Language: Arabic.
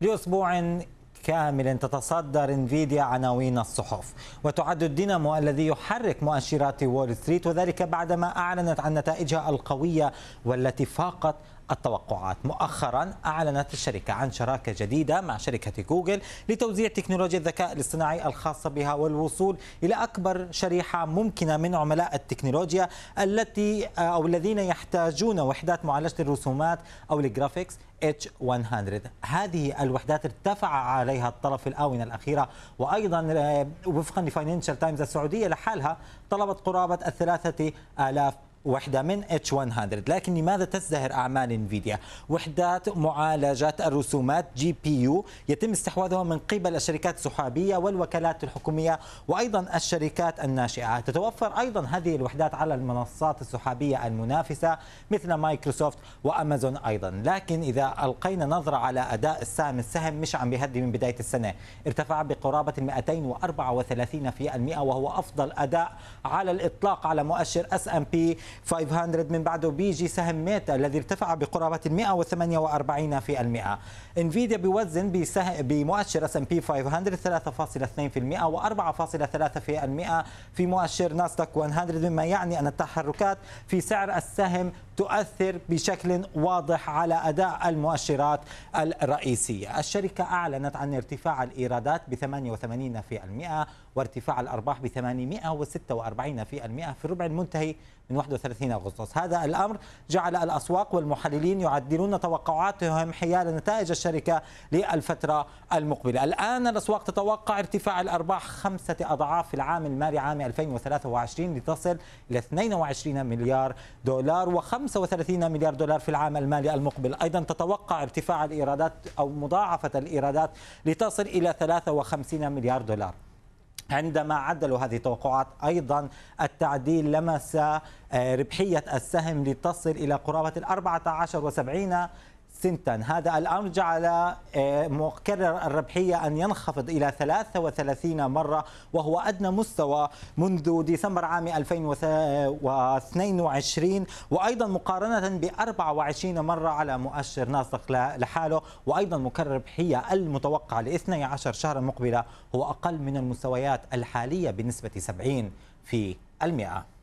لأسبوع كامل تتصدر انفيديا عناوين الصحف وتعد الدينامو الذي يحرك مؤشرات وول ستريت وذلك بعدما اعلنت عن نتائجها القويه والتي فاقت التوقعات مؤخرا أعلنت الشركة عن شراكة جديدة مع شركة جوجل لتوزيع تكنولوجيا الذكاء الاصطناعي الخاصة بها والوصول إلى أكبر شريحة ممكنة من عملاء التكنولوجيا التي آه، أو الذين يحتاجون وحدات معالجة الرسومات أو الجرافيكس H100 هذه الوحدات ارتفع عليها الطلب في الآونة الأخيرة وأيضا آه، وفقا لفاينانشال تايمز السعودية لحالها طلبت قرابة الثلاثة آلاف وحدة من H100 لكن لماذا تزدهر أعمال انفيديا وحدات معالجة الرسومات جي بي يو يتم استحواذها من قبل الشركات السحابية والوكالات الحكومية وأيضا الشركات الناشئة تتوفر أيضا هذه الوحدات على المنصات السحابية المنافسة مثل مايكروسوفت وأمازون أيضا لكن إذا ألقينا نظرة على أداء السهم السهم مش عم بيهدي من بداية السنة ارتفع بقرابة 234% وهو أفضل أداء على الإطلاق على مؤشر اس ام بي 500 من بعده بيجي سهم ميتا الذي ارتفع بقرابة 148 في المئة انفيديا بيوزن بمؤشر اس ام بي 500 3.2% و4.3% في, في مؤشر ناسداك 100 مما يعني أن التحركات في سعر السهم تؤثر بشكل واضح على أداء المؤشرات الرئيسية الشركة أعلنت عن ارتفاع الإيرادات ب 88% وارتفاع الأرباح ب 846% في الربع المنتهي من 31 30 أغسطس هذا الأمر جعل الأسواق والمحللين يعدلون توقعاتهم حيال نتائج الشركة للفترة المقبلة الآن الأسواق تتوقع ارتفاع الأرباح خمسة أضعاف في العام المالي عام 2023 لتصل إلى 22 مليار دولار و35 مليار دولار في العام المالي المقبل أيضا تتوقع ارتفاع الإيرادات أو مضاعفة الإيرادات لتصل إلى 53 مليار دولار عندما عدلوا هذه التوقعات أيضا التعديل لمس آه، ربحية السهم لتصل إلى قرابة الأربعة عشر وسبعين سنتا هذا الأمر جعل آه، مكرر الربحية أن ينخفض إلى 33 مرة وهو أدنى مستوى منذ ديسمبر عام 2022 وأيضا مقارنة ب 24 مرة على مؤشر ناسق لحاله وأيضا مكرر الربحية المتوقع ل 12 شهرا مقبلة هو أقل من المستويات الحالية بنسبة 70 في المئة